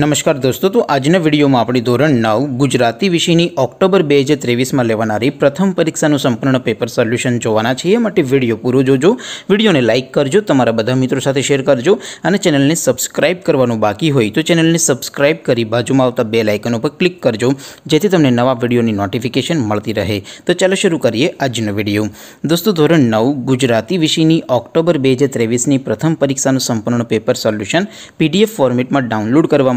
नमस्कार दोस्तों तो आज ने वीडियो में आपड़ी ધોરણ 9 ગુજરાતી વિષયની ઓક્ટોબર 2023 માં લેવાણારી પ્રથમ પરીક્ષાનું સંપૂર્ણ પેપર સોલ્યુશન જોવાના છે એ માટે વિડિયો પૂરો જોજો વિડિયોને લાઈક કરજો તમારા બધા મિત્રો સાથે શેર કરજો અને ચેનલને સબ્સ્ક્રાઇબ કરવાનું બાકી હોય તો ચેનલને સબ્સ્ક્રાઇબ કરી બાજુમાં આવતા બેલ આઇકન ઉપર ક્લિક કરજો જેથી તમને નવા વીડિયોની નોટિફિકેશન મળતી રહે તો ચાલો શરૂ કરીએ આજનો વીડિયો दोस्तों ધોરણ 9 ગુજરાતી વિષયની ઓક્ટોબર 2023 ની પ્રથમ પરીક્ષાનું સંપૂર્ણ પેપર સોલ્યુશન PDF ફોર્મેટમાં ડાઉનલોડ કરવા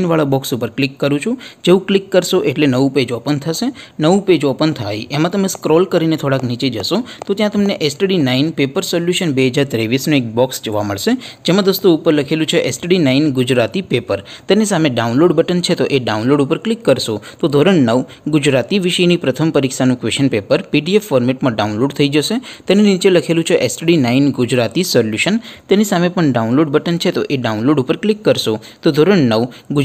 આન વાળો બોક્સ ઉપર ક્લિક કરું છું જેઉ ક્લિક કરશો એટલે નવું પેજ ઓપન થશે નવું પેજ ઓપન થાય એમાં તમે સ્ક્રોલ કરીને થોડક નીચે જશો તો ત્યાં તમને STD 9 પેપર સોલ્યુશન 2023 નો એક બોક્સ જોવા મળશે જેમ મેં દોસ્તો ઉપર લખેલું છે STD 9 ગુજરાતી પેપર તેની સામે ડાઉનલોડ બટન છે તો એ ડાઉનલોડ ઉપર ક્લિક કરશો તો ધોરણ 9 ગુજરાતી વિષયની પ્રથમ પરીક્ષાનું ક્વેશ્ચન પેપર PDF ફોર્મેટમાં ડાઉનલોડ થઈ જશે તેની નીચે લખેલું છે STD 9 ગુજરાતી સોલ્યુશન તેની સામે પણ ડાઉનલોડ બટન છે તો એ ડાઉનલોડ ઉપર ક્લિક કરશો તો ધોરણ 9